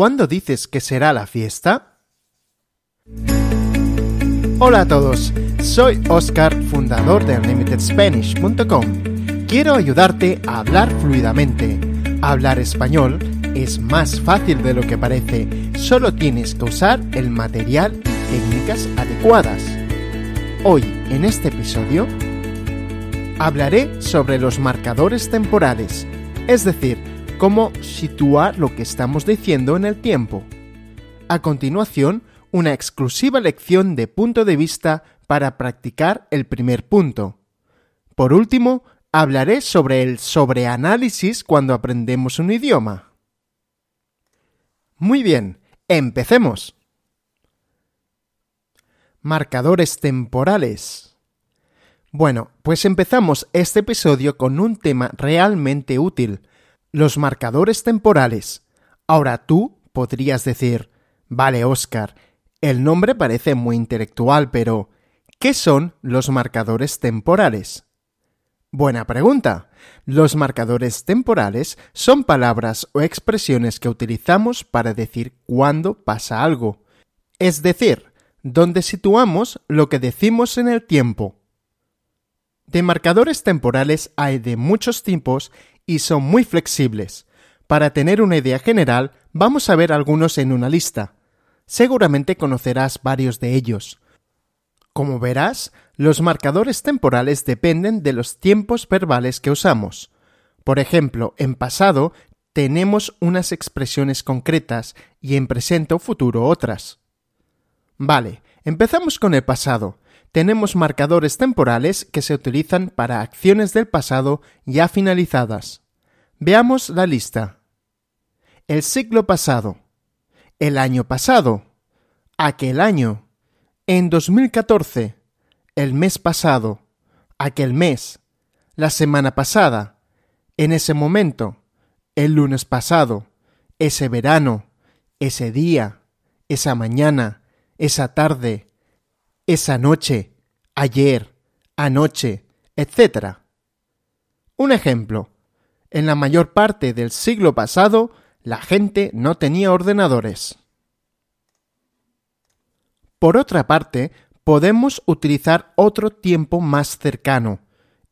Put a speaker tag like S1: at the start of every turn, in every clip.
S1: ¿Cuándo dices que será la fiesta? Hola a todos, soy Oscar, fundador de UnlimitedSpanish.com. Quiero ayudarte a hablar fluidamente. Hablar español es más fácil de lo que parece, solo tienes que usar el material y técnicas adecuadas. Hoy, en este episodio, hablaré sobre los marcadores temporales, es decir, cómo situar lo que estamos diciendo en el tiempo. A continuación, una exclusiva lección de punto de vista para practicar el primer punto. Por último, hablaré sobre el sobreanálisis cuando aprendemos un idioma. Muy bien, empecemos. Marcadores temporales. Bueno, pues empezamos este episodio con un tema realmente útil, los marcadores temporales. Ahora tú podrías decir, vale Oscar, el nombre parece muy intelectual, pero ¿qué son los marcadores temporales? Buena pregunta. Los marcadores temporales son palabras o expresiones que utilizamos para decir cuándo pasa algo, es decir, donde situamos lo que decimos en el tiempo. De marcadores temporales hay de muchos tipos y son muy flexibles. Para tener una idea general, vamos a ver algunos en una lista. Seguramente conocerás varios de ellos. Como verás, los marcadores temporales dependen de los tiempos verbales que usamos. Por ejemplo, en pasado tenemos unas expresiones concretas y en presente o futuro otras. Vale, empezamos con el pasado tenemos marcadores temporales que se utilizan para acciones del pasado ya finalizadas. Veamos la lista. El siglo pasado. El año pasado. Aquel año. En 2014. El mes pasado. Aquel mes. La semana pasada. En ese momento. El lunes pasado. Ese verano. Ese día. Esa mañana. Esa tarde esa noche, ayer, anoche, etc. Un ejemplo. En la mayor parte del siglo pasado, la gente no tenía ordenadores. Por otra parte, podemos utilizar otro tiempo más cercano,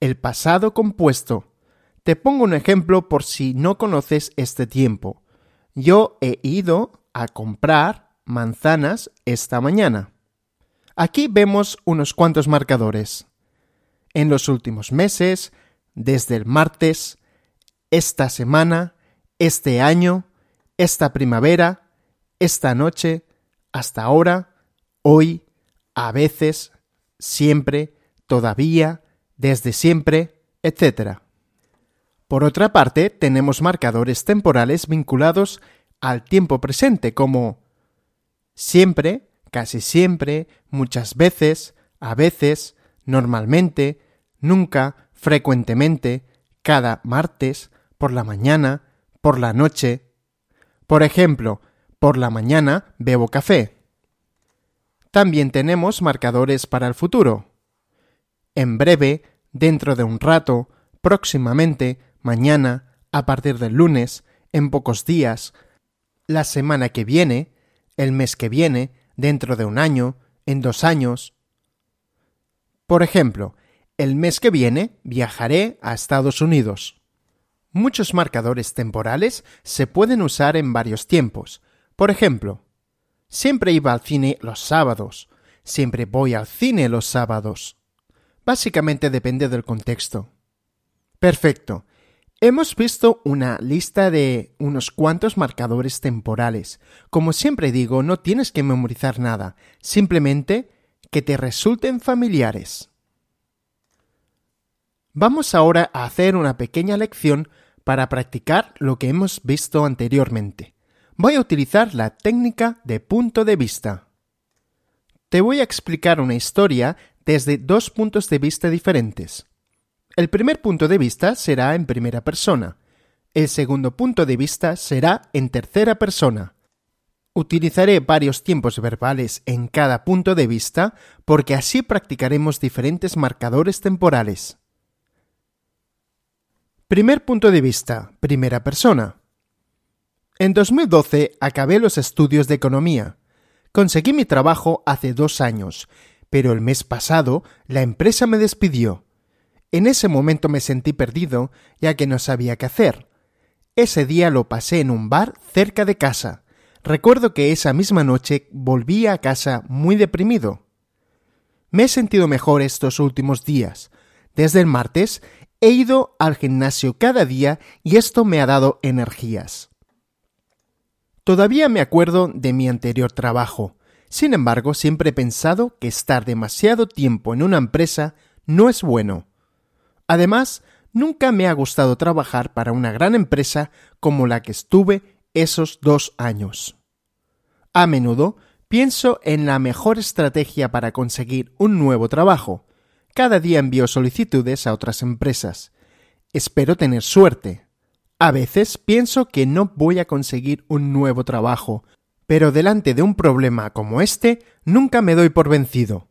S1: el pasado compuesto. Te pongo un ejemplo por si no conoces este tiempo. Yo he ido a comprar manzanas esta mañana. Aquí vemos unos cuantos marcadores. En los últimos meses, desde el martes, esta semana, este año, esta primavera, esta noche, hasta ahora, hoy, a veces, siempre, todavía, desde siempre, etc. Por otra parte, tenemos marcadores temporales vinculados al tiempo presente como siempre, casi siempre, muchas veces, a veces, normalmente, nunca, frecuentemente, cada martes, por la mañana, por la noche. Por ejemplo, por la mañana bebo café. También tenemos marcadores para el futuro. En breve, dentro de un rato, próximamente, mañana, a partir del lunes, en pocos días, la semana que viene, el mes que viene, dentro de un año, en dos años. Por ejemplo, el mes que viene viajaré a Estados Unidos. Muchos marcadores temporales se pueden usar en varios tiempos. Por ejemplo, siempre iba al cine los sábados, siempre voy al cine los sábados. Básicamente depende del contexto. Perfecto. Hemos visto una lista de unos cuantos marcadores temporales. Como siempre digo, no tienes que memorizar nada, simplemente que te resulten familiares. Vamos ahora a hacer una pequeña lección para practicar lo que hemos visto anteriormente. Voy a utilizar la técnica de punto de vista. Te voy a explicar una historia desde dos puntos de vista diferentes. El primer punto de vista será en primera persona. El segundo punto de vista será en tercera persona. Utilizaré varios tiempos verbales en cada punto de vista porque así practicaremos diferentes marcadores temporales. Primer punto de vista, primera persona. En 2012 acabé los estudios de economía. Conseguí mi trabajo hace dos años, pero el mes pasado la empresa me despidió. En ese momento me sentí perdido, ya que no sabía qué hacer. Ese día lo pasé en un bar cerca de casa. Recuerdo que esa misma noche volví a casa muy deprimido. Me he sentido mejor estos últimos días. Desde el martes he ido al gimnasio cada día y esto me ha dado energías. Todavía me acuerdo de mi anterior trabajo. Sin embargo, siempre he pensado que estar demasiado tiempo en una empresa no es bueno. Además, nunca me ha gustado trabajar para una gran empresa como la que estuve esos dos años. A menudo pienso en la mejor estrategia para conseguir un nuevo trabajo. Cada día envío solicitudes a otras empresas. Espero tener suerte. A veces pienso que no voy a conseguir un nuevo trabajo, pero delante de un problema como este nunca me doy por vencido.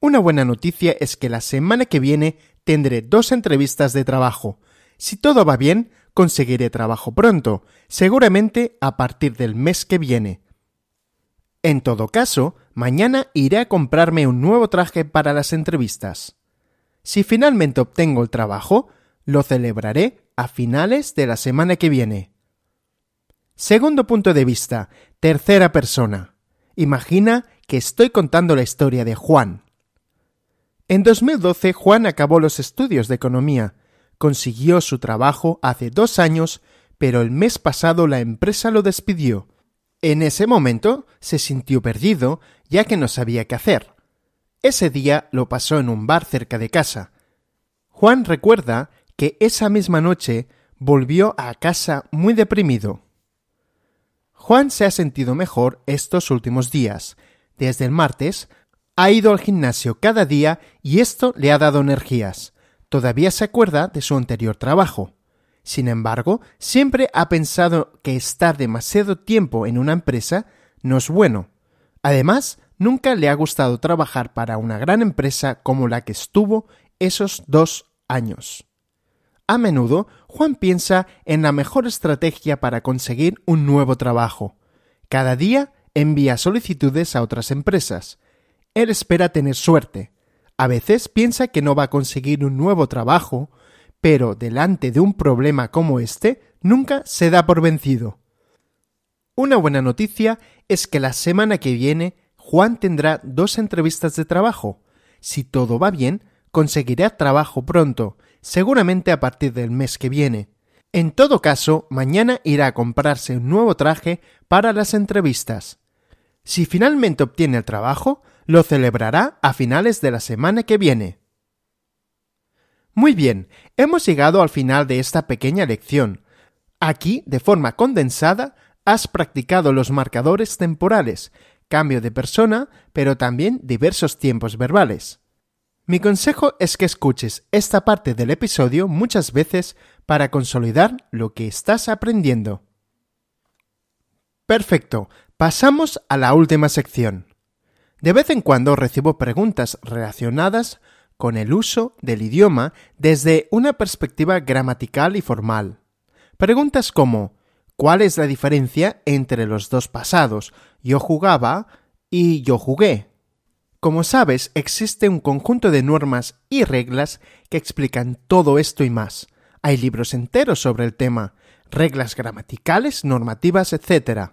S1: Una buena noticia es que la semana que viene tendré dos entrevistas de trabajo. Si todo va bien, conseguiré trabajo pronto, seguramente a partir del mes que viene. En todo caso, mañana iré a comprarme un nuevo traje para las entrevistas. Si finalmente obtengo el trabajo, lo celebraré a finales de la semana que viene. Segundo punto de vista, tercera persona. Imagina que estoy contando la historia de Juan. En 2012 Juan acabó los estudios de economía, consiguió su trabajo hace dos años, pero el mes pasado la empresa lo despidió. En ese momento se sintió perdido, ya que no sabía qué hacer. Ese día lo pasó en un bar cerca de casa. Juan recuerda que esa misma noche volvió a casa muy deprimido. Juan se ha sentido mejor estos últimos días. Desde el martes ha ido al gimnasio cada día y esto le ha dado energías. Todavía se acuerda de su anterior trabajo. Sin embargo, siempre ha pensado que estar demasiado tiempo en una empresa no es bueno. Además, nunca le ha gustado trabajar para una gran empresa como la que estuvo esos dos años. A menudo, Juan piensa en la mejor estrategia para conseguir un nuevo trabajo. Cada día envía solicitudes a otras empresas, él espera tener suerte. A veces piensa que no va a conseguir un nuevo trabajo, pero delante de un problema como este, nunca se da por vencido. Una buena noticia es que la semana que viene Juan tendrá dos entrevistas de trabajo. Si todo va bien, conseguirá trabajo pronto, seguramente a partir del mes que viene. En todo caso, mañana irá a comprarse un nuevo traje para las entrevistas. Si finalmente obtiene el trabajo, lo celebrará a finales de la semana que viene. Muy bien, hemos llegado al final de esta pequeña lección. Aquí, de forma condensada, has practicado los marcadores temporales, cambio de persona, pero también diversos tiempos verbales. Mi consejo es que escuches esta parte del episodio muchas veces para consolidar lo que estás aprendiendo. Perfecto, pasamos a la última sección. De vez en cuando recibo preguntas relacionadas con el uso del idioma desde una perspectiva gramatical y formal. Preguntas como ¿Cuál es la diferencia entre los dos pasados? Yo jugaba y yo jugué. Como sabes, existe un conjunto de normas y reglas que explican todo esto y más. Hay libros enteros sobre el tema, reglas gramaticales, normativas, etc.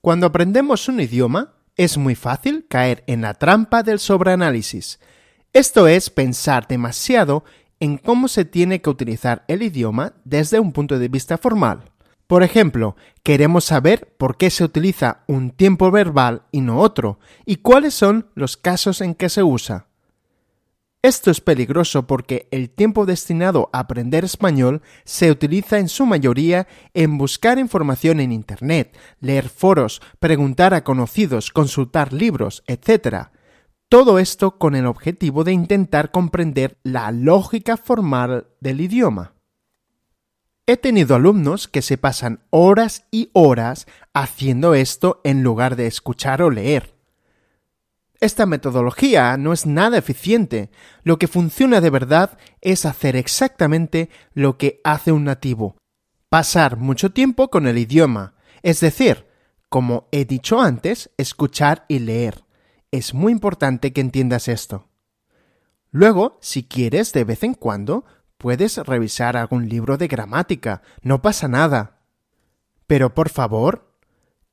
S1: Cuando aprendemos un idioma, es muy fácil caer en la trampa del sobreanálisis. Esto es pensar demasiado en cómo se tiene que utilizar el idioma desde un punto de vista formal. Por ejemplo, queremos saber por qué se utiliza un tiempo verbal y no otro, y cuáles son los casos en que se usa. Esto es peligroso porque el tiempo destinado a aprender español se utiliza en su mayoría en buscar información en Internet, leer foros, preguntar a conocidos, consultar libros, etc. Todo esto con el objetivo de intentar comprender la lógica formal del idioma. He tenido alumnos que se pasan horas y horas haciendo esto en lugar de escuchar o leer. Esta metodología no es nada eficiente. Lo que funciona de verdad es hacer exactamente lo que hace un nativo. Pasar mucho tiempo con el idioma. Es decir, como he dicho antes, escuchar y leer. Es muy importante que entiendas esto. Luego, si quieres, de vez en cuando, puedes revisar algún libro de gramática. No pasa nada. Pero por favor,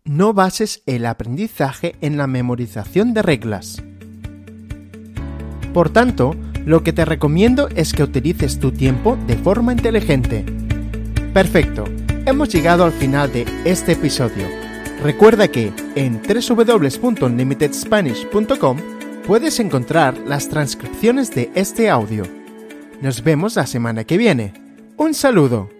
S1: no bases el aprendizaje en la memorización de reglas. Por tanto, lo que te recomiendo es que utilices tu tiempo de forma inteligente. Perfecto, hemos llegado al final de este episodio. Recuerda que en www.limitedspanish.com puedes encontrar las transcripciones de este audio. Nos vemos la semana que viene. Un saludo.